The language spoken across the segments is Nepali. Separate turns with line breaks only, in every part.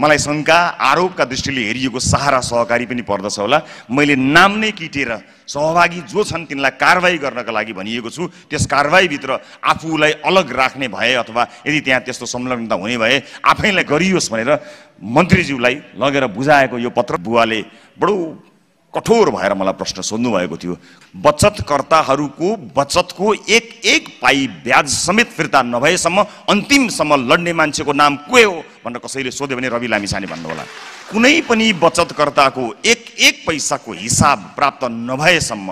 मलाई शङ्का आरोपका दृष्टिले हेरिएको सहारा सहकारी पनि पर्दछ होला मैले नाम नै किटेर सहभागी जो छन् तिनलाई कारवाही गर्नका लागि भनिएको छु त्यस कारवाहीभित्र आफूलाई अलग राख्ने भए अथवा यदि त्यहाँ त्यस्तो संलग्नता हुने भए आफैलाई गरियोस् भनेर मन्त्रीज्यूलाई लगेर बुझाएको यो पत्र बुवाले बडो कठोर भएर मलाई प्रश्न सोध्नुभएको थियो बचतकर्ताहरूको बचतको एक एक पाइ ब्याज समेत फिर्ता नभएसम्म अन्तिमसम्म लड्ने मान्छेको नाम को हो भनेर कसैले सोध्यो भने रवि लामिसाने भन्नु होला कुनै पनि बचतकर्ताको एक एक पैसाको हिसाब प्राप्त नभएसम्म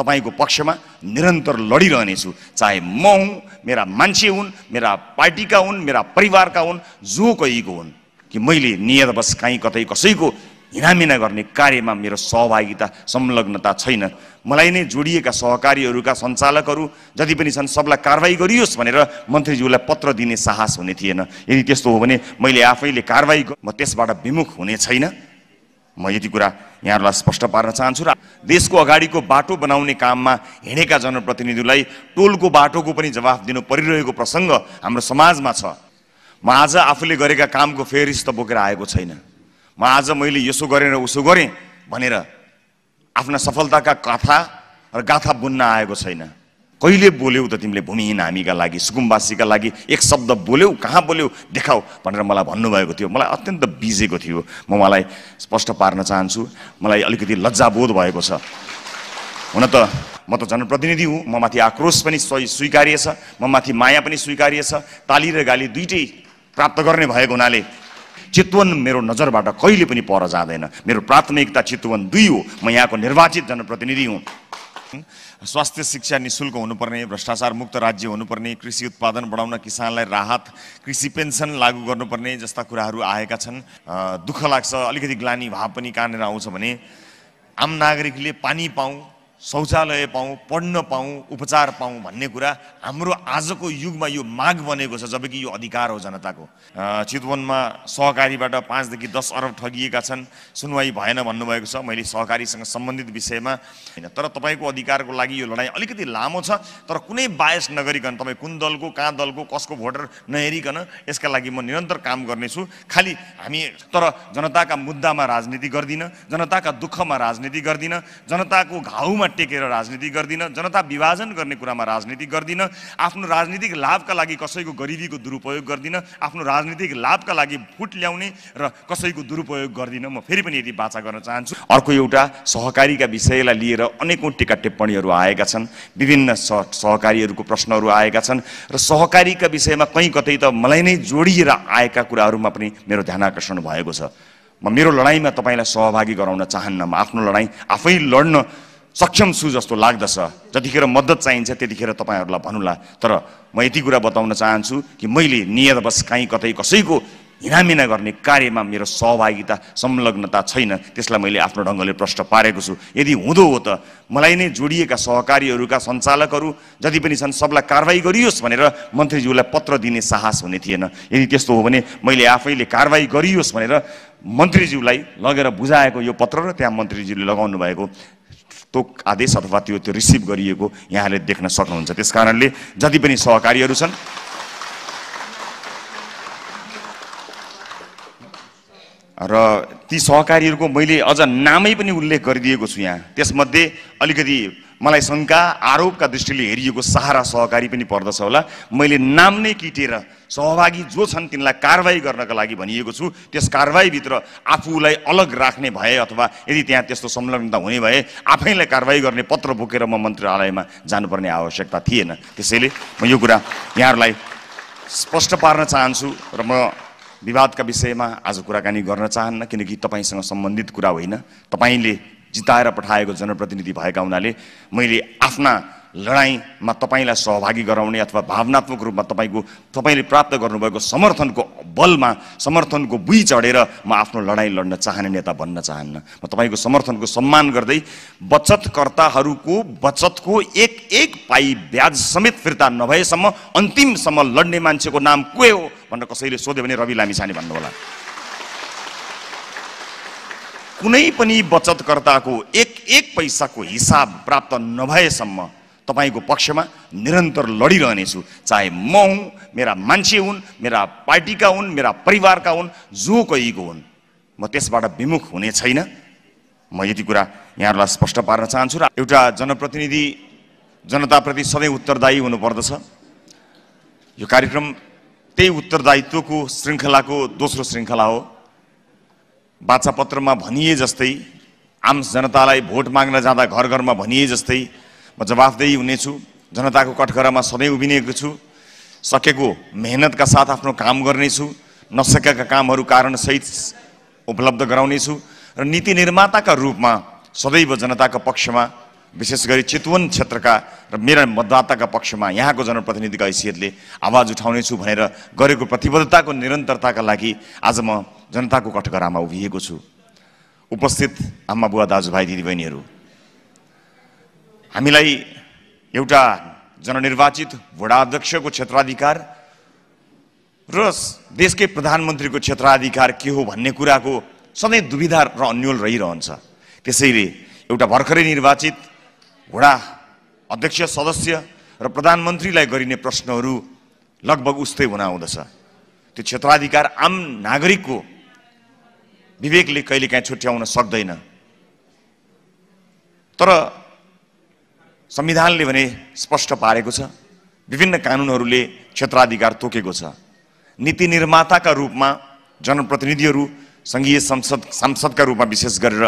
तपाईँको पक्षमा निरन्तर लडिरहनेछु चाहे म हुँ मेरा मान्छे हुन् मेरा पार्टीका हुन् मेरा परिवारका हुन् जो कोहीको हुन् कि मैले नियतवश काहीँ कतै कसैको हिनामिना गर्ने कार्यमा मेरो सहभागिता संलग्नता छैन मलाई नै जोडिएका सहकारीहरूका सञ्चालकहरू जति पनि छन् सबलाई कारवाही गरियोस् भनेर मन्त्रीज्यूलाई पत्र दिने साहस हुने थिएन यदि त्यस्तो हो भने मैले आफैले कारवाही म त्यसबाट विमुख हुने छैन म यति कुरा यहाँहरूलाई स्पष्ट पार्न चाहन्छु र देशको अगाडिको बाटो बनाउने काममा हिँडेका जनप्रतिनिधिलाई टोलको बाटोको पनि जवाफ दिनु परिरहेको प्रसङ्ग हाम्रो समाजमा छ म आज आफूले गरेका कामको फेरिस्त बोकेर आएको छैन म आज मैले यसो गरेँ र उसो गरेँ भनेर आफ्ना सफलताका कथा र गाथा बुन्न आएको छैन कहिले बोल्यौ त तिमीले भूमिहीन हामीका लागि सुकुम्बासीका लागि एक शब्द बोल्यौ कहाँ बोल्यौ देखाऊ भनेर मलाई भन्नुभएको थियो मलाई अत्यन्त बिजेको थियो म उहाँलाई स्पष्ट पार्न चाहन्छु मलाई अलिकति लज्जाबोध भएको छ हुन त म त जनप्रतिनिधि हुँ म माथि आक्रोश पनि स्वीकार्य छ म माथि माया पनि स्वीकार्य छ ताली र गाली दुइटै प्राप्त गर्ने भएको हुनाले चितवन मेरो नजरबाट कहिले पनि पर जाँदैन मेरो प्राथमिकता चितवन दुई हो म यहाँको निर्वाचित जनप्रतिनिधि हुँ स्वास्थ्य शिक्षा निशुल्क हुनुपर्ने भ्रष्टाचार मुक्त राज्य हुनुपर्ने कृषि उत्पादन बढाउन किसानलाई राहत कृषि पेन्सन लागू गर्नुपर्ने जस्ता कुराहरू आएका छन् दुःख लाग्छ अलिकति ग्लानी भाव पनि कहाँनिर आउँछ भने आम नागरिकले पानी पाऊ शौचालय पाऊँ पढ्न पाऊँ उपचार पाऊँ भन्ने कुरा हाम्रो आजको युगमा यो माग बनेको छ जबकि यो अधिकार हो जनताको चितवनमा सहकारीबाट पाँचदेखि दस अरब ठगिएका छन् सुनवाई भएन भन्नुभएको छ मैले सहकारीसँग सम्बन्धित विषयमा होइन तर तपाईँको अधिकारको लागि यो लडाइँ अलिकति लामो छ तर कुनै बायस नगरिकन तपाईँ कुन दलको कहाँ दलको कसको भोटर नहेरिकन यसका लागि म निरन्तर काम गर्नेछु खालि हामी तर जनताका मुद्दामा राजनीति गर्दिनँ जनताका दुःखमा राजनीति गर्दिनँ जनताको घाउमा टेकेर राजनीति गर्दिनँ जनता विभाजन गर्ने कुरामा राजनीति गर्दिनँ आफ्नो राजनीतिक लाभका लागि कसैको गरिबीको दुरुपयोग गर्दिनँ आफ्नो राजनीतिक लाभका लागि फुट ल्याउने र कसैको दुरुपयोग गर्दिनँ म फेरि पनि यदि बाचा गर्न चाहन्छु अर्को एउटा सहकारीका विषयलाई लिएर अनेकौँ टिका टिप्पणीहरू आएका छन् विभिन्न सहकारीहरूको प्रश्नहरू आएका छन् र सहकारीका विषयमा कहीँ कतै त मलाई नै जोडिएर आएका कुराहरूमा पनि मेरो ध्यान आकर्षण भएको छ म मेरो लडाइँमा तपाईँलाई सहभागी गराउन चाहन्न म आफ्नो लडाइँ आफै लड्न सक्षम छु जस्तो लाग्दछ जतिखेर मद्दत चाहिन्छ त्यतिखेर तपाईँहरूलाई भन्नुला तर म यति कुरा बताउन चाहन्छु कि मैले नियतवश काहीँ कतै कसैको हिनामिना गर्ने कार्यमा मेरो सहभागिता संलग्नता छैन त्यसलाई मैले आफ्नो ढङ्गले प्रष्ट पारेको छु यदि हुँदो हो त मलाई नै जोडिएका सहकारीहरूका सञ्चालकहरू जति पनि छन् सबलाई कारवाही गरियोस् भनेर मन्त्रीज्यूलाई पत्र दिने साहस हुने थिएन यदि त्यस्तो हो भने मैले आफैले कारवाही गरियोस् भनेर मन्त्रीज्यूलाई लगेर बुझाएको यो पत्र र त्यहाँ मन्त्रीज्यूले लगाउनु भएको त्यो आदेश अथवा त्यो त्यो रिसिभ गरिएको यहाँले देख्न सक्नुहुन्छ त्यस कारणले जति पनि सहकारीहरू छन् र ती सहकारीहरूको मैले अझ नामै पनि उल्लेख गरिदिएको छु यहाँ त्यसमध्ये अलिकति मलाई शङ्का आरोपका दृष्टिले हेरिएको सहारा सहकारी पनि पर्दछ होला मैले नाम नै किटेर सहभागी जो छन् तिनलाई कारवाही गर्नका लागि भनिएको छु त्यस कारवाहीभित्र आफूलाई अलग राख्ने भए अथवा यदि त्यहाँ त्यस्तो संलग्नता हुने भए आफैलाई कारवाही गर्ने पत्र बोकेर म मन्त्रालयमा जानुपर्ने आवश्यकता थिएन त्यसैले म यो कुरा यहाँहरूलाई स्पष्ट पार्न चाहन्छु र म विवादका विषयमा आज कुराकानी गर्न चाहन्न किनकि तपाईँसँग सम्बन्धित कुरा होइन तपाईँले जिताएर पठाएको जनप्रतिनिधि भएका हुनाले मैले आफ्ना लडाइँमा तपाईँलाई सहभागी गराउने अथवा भावनात्मक रूपमा तपाईँको तपाईँले प्राप्त गर्नुभएको समर्थनको बलमा समर्थनको बुई चढेर म आफ्नो लडाइँ लड्न चाहने नेता बन्न चाहन्न म तपाईँको समर्थनको सम्मान गर्दै बचतकर्ताहरूको बचतको एक एक पाइ ब्याज समेत फिर्ता नभएसम्म अन्तिमसम्म लड्ने मान्छेको नाम को हो भनेर कसैले सोध्यो भने रवि लामिछाने भन्नुहोला कुनै पनि बचतकर्ताको एक एक पैसाको हिसाब प्राप्त नभएसम्म तपाईँको पक्षमा निरन्तर लडिरहनेछु चाहे म हुँ मेरा मान्छे हुन् मेरा पार्टीका हुन् मेरा परिवारका हुन् जो कहीको हुन् म त्यसबाट विमुख हुने छैन म यति कुरा यहाँहरूलाई स्पष्ट पार्न चाहन्छु र एउटा जनप्रतिनिधि जनताप्रति सधैँ उत्तरदायी हुनुपर्दछ यो कार्यक्रम त्यही उत्तरदायित्वको श्रृङ्खलाको दोस्रो श्रृङ्खला हो वाचापत्रमा भनिए जस्तै आम जनतालाई भोट माग्न जाँदा घर घरमा भनिए जस्तै म जवाफदेही हुनेछु जनताको कठघरामा सधैँ उभिनेको छु सकेको मेहनतका साथ आफ्नो काम गर्नेछु नसकेका कामहरू कारणसहित उपलब्ध गराउनेछु र नीति निर्माताका रूपमा सदैव जनताको पक्षमा विशेष गरी चितवन क्षेत्रका र मेरा मतदाताका पक्षमा यहाँको जनप्रतिनिधिका हैसियतले आवाज उठाउनेछु भनेर गरेको प्रतिबद्धताको निरन्तरताका लागि आज म जनताको कठघरामा उभिएको छु उपस्थित आमा बुवा दाजुभाइ दिदीबहिनीहरू हामीलाई एउटा जननिर्वाचित वडाध्यक्षको क्षेत्राधिकार र देशकै प्रधानमन्त्रीको क्षेत्राधिकार के हो भन्ने कुराको सधैँ दुविधा र अन्यल रहिरहन्छ त्यसैले एउटा भर्खरै निर्वाचित वडा अध्यक्ष सदस्य र प्रधानमन्त्रीलाई गरिने प्रश्नहरू लगभग उस्तै हुन आउँदछ त्यो क्षेत्राधिकार आम नागरिकको विवेकले कहिले कहिलेकाहीँ छुट्याउन सक्दैन तर संविधानले भने स्पष्ट पारेको छ विभिन्न कानुनहरूले क्षेत्राधिकार तोकेको छ नीति निर्माताका रूपमा जनप्रतिनिधिहरू सङ्घीय संसद सांसदका रूपमा विशेष गरेर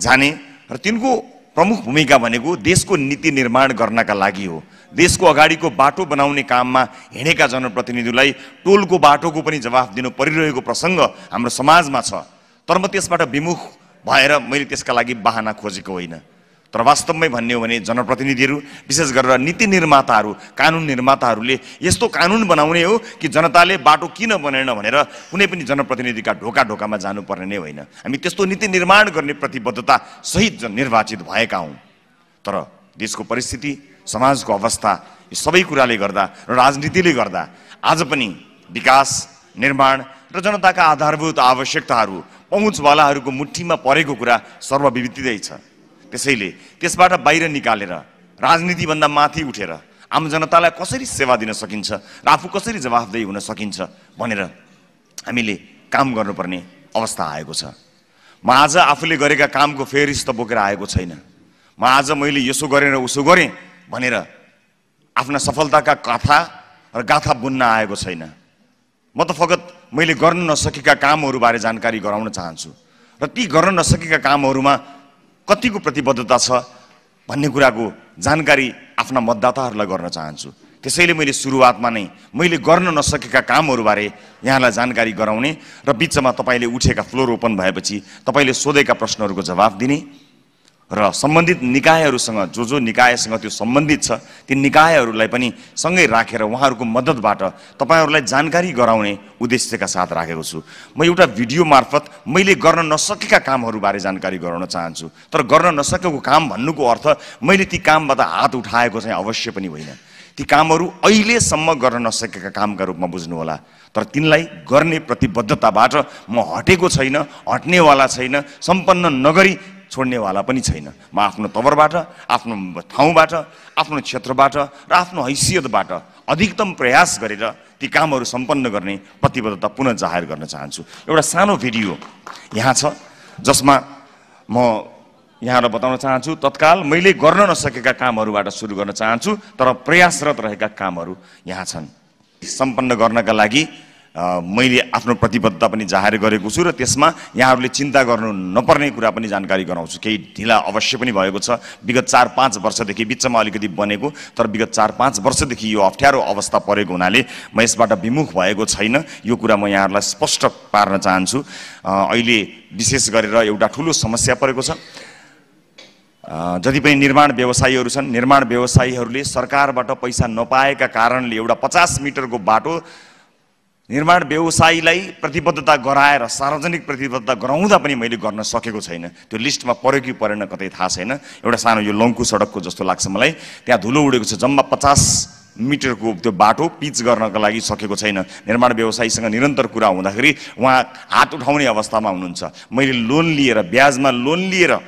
जाने र तिनको प्रमुख भूमिका भनेको देशको नीति निर्माण गर्नका लागि हो देशको अगाडिको बाटो बनाउने काममा हिँडेका जनप्रतिनिधिलाई टोलको बाटोको पनि जवाफ दिनु परिरहेको प्रसङ्ग हाम्रो समाजमा छ तर म त्यसबाट विमुख भएर मैले त्यसका लागि बाहना खोजेको होइन तर वास्तवमै भन्ने हो भने जनप्रतिनिधिहरू विशेष गरेर नीति निर्माताहरू कानुन निर्माताहरूले यस्तो कानुन बनाउने हो कि जनताले बाटो किन बनेन भनेर कुनै पनि जनप्रतिनिधिका ढोका ढोकामा जानुपर्ने नै होइन हामी त्यस्तो नीति निर्माण गर्ने प्रतिबद्धता सहित निर्वाचित भएका हौँ तर देशको परिस्थिति समाजको अवस्था यो सबै कुराले गर्दा र राजनीतिले गर्दा आज पनि विकास निर्माण र जनताका आधारभूत आवश्यकताहरू पहुँचवालाहरूको मुठीमा परेको कुरा सर्वविदितै छ त्यसैले त्यसबाट बाहिर निकालेर राजनीतिभन्दा माथि उठेर आम जनतालाई कसरी सेवा दिन सकिन्छ र आफू कसरी जवाफदेही हुन सकिन्छ भनेर हामीले काम गर्नुपर्ने अवस्था आएको छ म आज आफूले गरेका कामको फेरिस्त बोकेर आएको छैन म आज मैले यसो गरेर उसो गरेँ भनेर आफ्ना सफलताका कथा र गाथा बुन्न आएको छैन म त फगत मैले गर्न नसकेका कामहरूबारे जानकारी गराउन चाहन्छु र ती गर्न नसकेका कामहरूमा कतिको प्रतिबद्धता छ भन्ने कुराको जानकारी आफ्ना मतदाताहरूलाई गर्न चाहन्छु त्यसैले मैले सुरुवातमा नै मैले गर्न नसकेका कामहरूबारे यहाँलाई जानकारी गराउने र बिचमा तपाईँले उठेका फ्लोर ओपन भएपछि तपाईँले सोधेका प्रश्नहरूको जवाफ दिने र सम्बन्धित निकायहरूसँग जो जो निकायसँग त्यो सम्बन्धित छ ती निकायहरूलाई पनि सँगै राखेर उहाँहरूको मद्दतबाट तपाईँहरूलाई जानकारी गराउने उद्देश्यका साथ राखेको छु म एउटा भिडियो मार्फत मैले गर्न नसकेका कामहरूबारे जानकारी गराउन चाहन्छु तर गर्न नसकेको काम भन्नुको अर्थ मैले ती कामबाट हात उठाएको चाहिँ अवश्य पनि होइन ती कामहरू अहिलेसम्म गर्न नसकेका कामका रूपमा बुझ्नुहोला तर तिनलाई गर्ने प्रतिबद्धताबाट म हटेको छैन हट्नेवाला छैन सम्पन्न नगरी छोड्नेवाला पनि छैन म आफ्नो तवरबाट आफ्नो ठाउँबाट आफ्नो क्षेत्रबाट र आफ्नो हैसियतबाट अधिकतम प्रयास गरेर ती कामहरू सम्पन्न गर्ने प्रतिबद्धता पुनः जाहेर गर्न चाहन्छु एउटा सानो भिडियो यहाँ छ जसमा म यहाँलाई बताउन चाहन्छु तत्काल मैले गर्न नसकेका कामहरूबाट सुरु गर्न चाहन्छु तर प्रयासरत रहेका कामहरू यहाँ छन् सम्पन्न गर्नका लागि मैले आफ्नो प्रतिबद्धता पनि जाहेर गरेको छु र त्यसमा यहाँहरूले चिन्ता गर्नु नपर्ने कुरा पनि जानकारी गराउँछु केही ढिला अवश्य पनि भएको छ विगत चार पाँच वर्षदेखि बिचमा अलिकति बनेको तर विगत चार पाँच वर्षदेखि यो अप्ठ्यारो अवस्था परेको हुनाले म यसबाट विमुख भएको छैन यो कुरा म यहाँहरूलाई स्पष्ट पार्न चाहन्छु अहिले विशेष गरेर एउटा ठुलो समस्या परेको छ जति पनि निर्माण व्यवसायीहरू छन् निर्माण व्यवसायीहरूले सरकारबाट पैसा नपाएका कारणले एउटा पचास मिटरको बाटो निर्माण व्यवसायीलाई प्रतिबद्धता गराएर सार्वजनिक प्रतिबद्धता गराउँदा पनि मैले गर्न सकेको छैन त्यो लिस्टमा पऱ्यो कि परेन कतै थाहा छैन एउटा सानो यो लङ्कु सडकको जस्तो लाग्छ मलाई त्यहाँ धुलो उडेको छ जम्मा पचास मिटरको त्यो बाटो पिच गर्नको लागि सकेको छैन निर्माण व्यवसायीसँग निरन्तर कुरा हुँदाखेरि उहाँ हात उठाउने अवस्थामा हुनुहुन्छ मैले लोन लिएर ब्याजमा लोन लिएर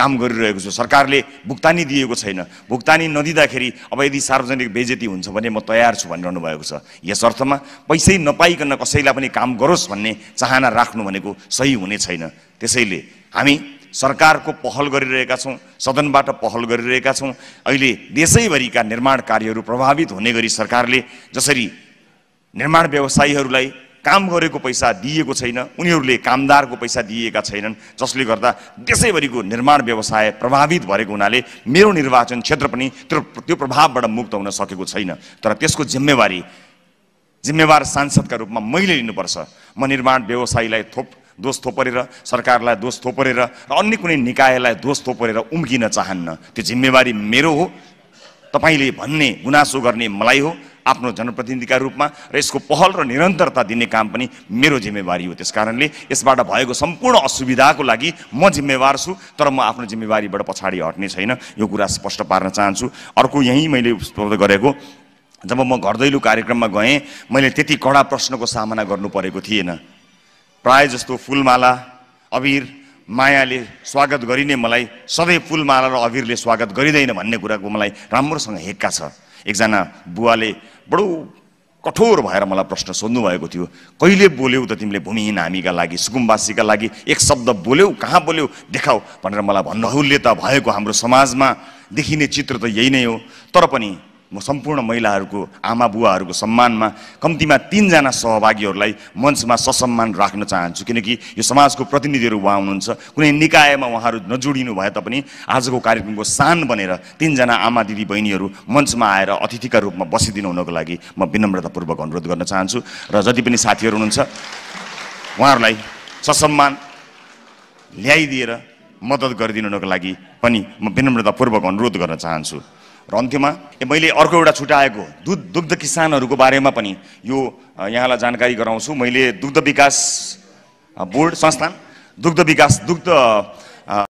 काम गरिरहेको छु सरकारले भुक्तानी दिएको छैन भुक्तानी नदिँदाखेरि अब यदि सार्वजनिक बेजेती हुन्छ भने म तयार छु भनिरहनु भएको छ यस अर्थमा पैसै नपाइकन कसैलाई पनि काम गरोस् भन्ने चाहना राख्नु भनेको सही हुने छैन त्यसैले हामी सरकारको पहल गरिरहेका छौँ सदनबाट पहल गरिरहेका छौँ अहिले देशैभरिका निर्माण कार्यहरू प्रभावित हुने गरी सरकारले जसरी निर्माण व्यवसायीहरूलाई काम गरेको पैसा दिएको छैन उनीहरूले कामदारको पैसा दिएका छैनन् जसले गर्दा देशैभरिको निर्माण व्यवसाय प्रभावित भएको हुनाले मेरो निर्वाचन क्षेत्र पनि त्यो त्यो प्रभावबाट मुक्त हुन सकेको छैन तर त्यसको जिम्मेवारी जिम्मेवार सांसदका रूपमा मैले लिनुपर्छ म निर्माण व्यवसायीलाई थोप दोष थोपरेर सरकारलाई दोष थोपरेर र अन्य कुनै निकायलाई दोष थोपरेर उम्किन चाहन्न त्यो जिम्मेवारी मेरो हो तपाईँले भन्ने गुनासो गर्ने मलाई हो आफ्नो जनप्रतिनिधिका रूपमा र यसको पहल र निरन्तरता दिने काम पनि मेरो जिम्मेवारी हो त्यस कारणले यसबाट भएको सम्पूर्ण असुविधाको लागि म जिम्मेवार छु तर म आफ्नो जिम्मेवारीबाट पछाडि हट्ने छैन यो कुरा स्पष्ट पार्न चाहन्छु अर्को यहीँ मैले गरेको जब म घर दैलो कार्यक्रममा गएँ मैले त्यति कडा प्रश्नको सामना गर्नु परेको थिएन प्राय जस्तो फुलमाला अबिर मायाले स्वागत गरिने मलाई सधैँ फुलमाला र अबिरले स्वागत गरिँदैन भन्ने कुराको मलाई राम्रोसँग हेक्का छ एकजना बुवाले बडो कठोर भएर मलाई प्रश्न भएको थियो कहिले बोल्यौ त तिमीले भूमिहीन हामीका लागि सुकुम्बासीका लागि एक शब्द बोल्यौ कहाँ बोल्यौ देखाऊ भनेर मलाई भन्नहुल्यता भएको हाम्रो समाजमा देखिने चित्र त यही नै हो तर पनि म सम्पूर्ण महिलाहरूको आमा बुवाहरूको सम्मानमा कम्तीमा तिनजना सहभागीहरूलाई मञ्चमा ससम्मान राख्न चाहन्छु किनकि यो समाजको प्रतिनिधिहरू उहाँ हुनुहुन्छ कुनै निकायमा उहाँहरू नजोडिनु भए तापनि आजको कार्यक्रमको सान बनेर तिनजना आमा दिदी बहिनीहरू मञ्चमा आएर अतिथिका रूपमा बसिदिनु हुनको लागि म विनम्रतापूर्वक अनुरोध गर्न चाहन्छु र जति पनि साथीहरू हुनुहुन्छ उहाँहरूलाई ससम्मान ल्याइदिएर मद्दत गरिदिनुको लागि पनि म विनम्रतापूर्वक अनुरोध गर्न चाहन्छु रहन्थ्योमा मैले अर्को एउटा छुट्याएको दुध दुग्ध किसानहरूको बारेमा पनि यो यहाँलाई जानकारी गराउँछु मैले दुग्ध विकास बोर्ड संस्थान दुग्ध विकास दुग्ध